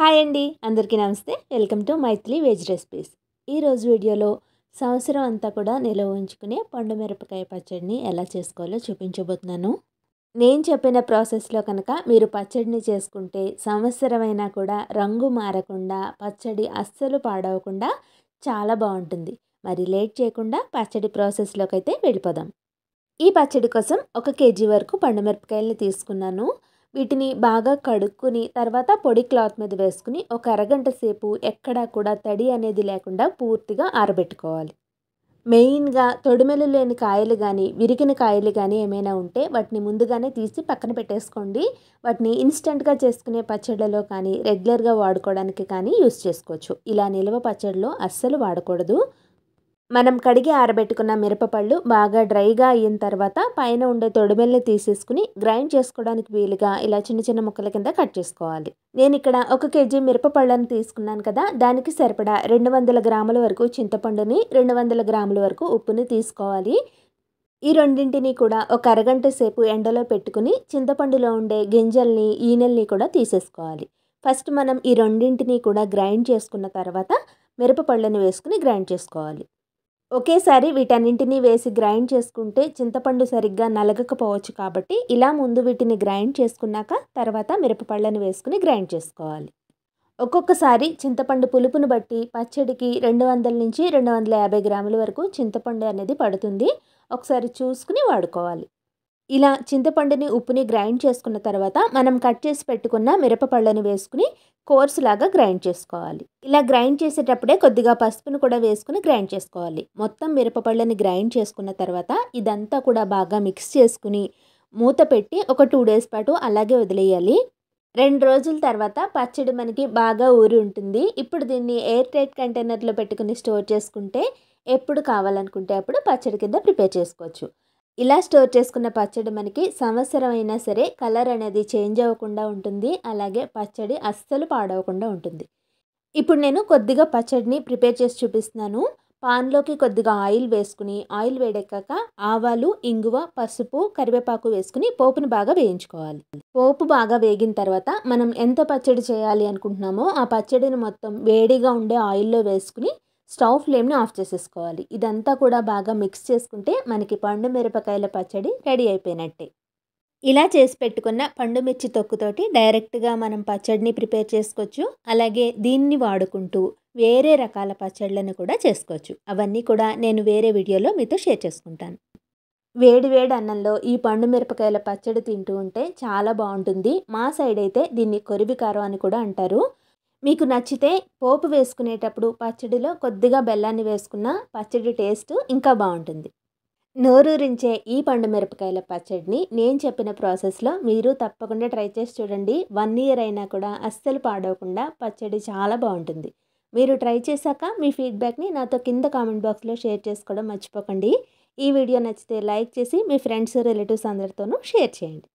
hi అండి అందరికీ నమస్తే welcome to Maithili veg recipes ఈరోజు వీడియోలో సంవత్సరం అంతా కూడా నిలవ ఉంచుకునే పండు మిరపకాయ పచ్చడిని ఎలా చేసుకోవాలో చూపించబోతున్నాను నేను చెప్పిన ప్రాసెస్లో కనుక మీరు పచ్చడిని చేసుకుంటే సంవత్సరం కూడా రంగు మారకుండా పచ్చడి అస్సలు పాడవకుండా చాలా బాగుంటుంది మరి లేట్ చేయకుండా పచ్చడి ప్రాసెస్లోకి అయితే వెళ్ళిపోదాం ఈ పచ్చడి కోసం ఒక కేజీ వరకు పండు మిరపకాయల్ని తీసుకున్నాను వీటిని బాగా కడుక్కుని తర్వాత పొడి క్లాత్ మీద వేసుకుని ఒక అరగంట సేపు ఎక్కడా కూడా తడి అనేది లేకుండా పూర్తిగా ఆరబెట్టుకోవాలి మెయిన్గా తొడిమెలు లేని కాయలు కానీ విరిగిన కాయలు కానీ ఏమైనా ఉంటే వాటిని ముందుగానే తీసి పక్కన పెట్టేసుకోండి వాటిని ఇన్స్టెంట్గా చేసుకునే పచ్చళ్ళలో కానీ రెగ్యులర్గా వాడుకోవడానికి కానీ యూస్ చేసుకోవచ్చు ఇలా నిల్వ పచ్చడిలో అస్సలు వాడకూడదు మనం కడిగి ఆరబెట్టుకున్న మిరపపళ్ళు బాగా డ్రైగా అయిన తర్వాత పైన ఉండే తొడిమెల్ని తీసేసుకుని గ్రైండ్ చేసుకోవడానికి వీలుగా ఇలా చిన్న చిన్న ముక్కల కింద కట్ చేసుకోవాలి నేను ఇక్కడ ఒక కేజీ మిరపపళ్ళను తీసుకున్నాను కదా దానికి సరిపడా రెండు వందల గ్రాముల వరకు చింతపండుని రెండు వందల గ్రాముల వరకు ఉప్పుని తీసుకోవాలి ఈ రెండింటిని కూడా ఒక అరగంట సేపు ఎండలో పెట్టుకుని చింతపండులో ఉండే గింజల్ని ఈనెల్ని కూడా తీసేసుకోవాలి ఫస్ట్ మనం ఈ రెండింటిని కూడా గ్రైండ్ చేసుకున్న తర్వాత మిరపపళ్ళను వేసుకుని గ్రైండ్ చేసుకోవాలి ఒకేసారి వీటన్నింటినీ వేసి గ్రైండ్ చేసుకుంటే చింతపండు సరిగ్గా నలగకపోవచ్చు కాబట్టి ఇలా ముందు వీటిని గ్రైండ్ చేసుకున్నాక తర్వాత మిరపపళ్ళను వేసుకుని గ్రైండ్ చేసుకోవాలి ఒక్కొక్కసారి చింతపండు పులుపును బట్టి పచ్చడికి రెండు వందల నుంచి రెండు వందల యాభై గ్రాముల వరకు చింతపండు అనేది పడుతుంది ఒకసారి చూసుకుని వాడుకోవాలి ఇలా చింతపండుని ఉప్పుని గ్రైండ్ చేసుకున్న తర్వాత మనం కట్ చేసి పెట్టుకున్న మిరపపళ్ళని వేసుకుని కోర్స్ లాగా గ్రైండ్ చేసుకోవాలి ఇలా గ్రైండ్ చేసేటప్పుడే కొద్దిగా పసుపును కూడా వేసుకుని గ్రైండ్ చేసుకోవాలి మొత్తం మిరపపళ్ళని గ్రైండ్ చేసుకున్న తర్వాత ఇదంతా కూడా బాగా మిక్స్ చేసుకుని మూత పెట్టి ఒక టూ డేస్ పాటు అలాగే వదిలేయాలి రెండు రోజుల తర్వాత పచ్చడి మనకి బాగా ఊరి ఉంటుంది ఇప్పుడు దీన్ని ఎయిర్ టైట్ కంటైనర్లో పెట్టుకుని స్టోర్ చేసుకుంటే ఎప్పుడు కావాలనుకుంటే అప్పుడు పచ్చడి కింద ప్రిపేర్ చేసుకోవచ్చు ఇలా స్టోర్ చేసుకున్న పచ్చడి మనకి సంవత్సరం అయినా సరే కలర్ అనేది చేంజ్ అవ్వకుండా ఉంటుంది అలాగే పచ్చడి అస్సలు పాడవకుండా ఉంటుంది ఇప్పుడు నేను కొద్దిగా పచ్చడిని ప్రిపేర్ చేసి చూపిస్తున్నాను పాన్లోకి కొద్దిగా ఆయిల్ వేసుకుని ఆయిల్ వేడెక్కాక ఆవాలు ఇంగువ పసుపు కరివేపాకు వేసుకుని పోపుని బాగా వేయించుకోవాలి పోపు బాగా వేగిన తర్వాత మనం ఎంత పచ్చడి చేయాలి అనుకుంటున్నామో ఆ పచ్చడిని మొత్తం వేడిగా ఉండే ఆయిల్లో వేసుకుని స్టవ్ ఫ్లేమ్ని ఆఫ్ చేసేసుకోవాలి ఇదంతా కూడా బాగా మిక్స్ చేసుకుంటే మనకి పండు మిరపకాయల పచ్చడి రెడీ అయిపోయినట్టే ఇలా చేసి పెట్టుకున్న పండు మిర్చి తొక్కుతోటి డైరెక్ట్గా మనం పచ్చడిని ప్రిపేర్ చేసుకోవచ్చు అలాగే దీన్ని వాడుకుంటూ వేరే రకాల పచ్చళ్ళను కూడా చేసుకోవచ్చు అవన్నీ కూడా నేను వేరే వీడియోలో మీతో షేర్ చేసుకుంటాను వేడి వేడి అన్నంలో ఈ పండు మిరపకాయల పచ్చడి తింటూ ఉంటే చాలా బాగుంటుంది మా సైడ్ అయితే దీన్ని కొరివి కారం అని కూడా అంటారు మీకు నచ్చితే పోపు వేసుకునేటప్పుడు పచ్చడిలో కొద్దిగా బెల్లాన్ని వేసుకున్న పచ్చడి టేస్ట్ ఇంకా బాగుంటుంది నోరూరించే ఈ పండు మిరపకాయల పచ్చడిని నేను చెప్పిన ప్రాసెస్లో మీరు తప్పకుండా ట్రై చేసి చూడండి వన్ ఇయర్ అయినా కూడా అస్సలు పాడవకుండా పచ్చడి చాలా బాగుంటుంది మీరు ట్రై చేశాక మీ ఫీడ్బ్యాక్ని నాతో కింద కామెంట్ బాక్స్లో షేర్ చేసుకోవడం మర్చిపోకండి ఈ వీడియో నచ్చితే లైక్ చేసి మీ ఫ్రెండ్స్ రిలేటివ్స్ అందరితోనూ షేర్ చేయండి